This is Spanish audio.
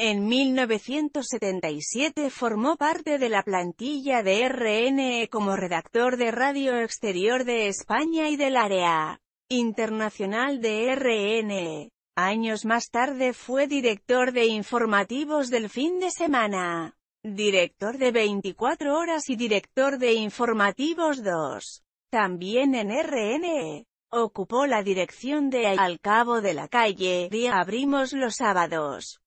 En 1977 formó parte de la plantilla de RNE como redactor de Radio Exterior de España y del área internacional de RNE. Años más tarde fue director de informativos del fin de semana, director de 24 horas y director de informativos 2. También en RNE. Ocupó la dirección de Al cabo de la calle, día abrimos los sábados.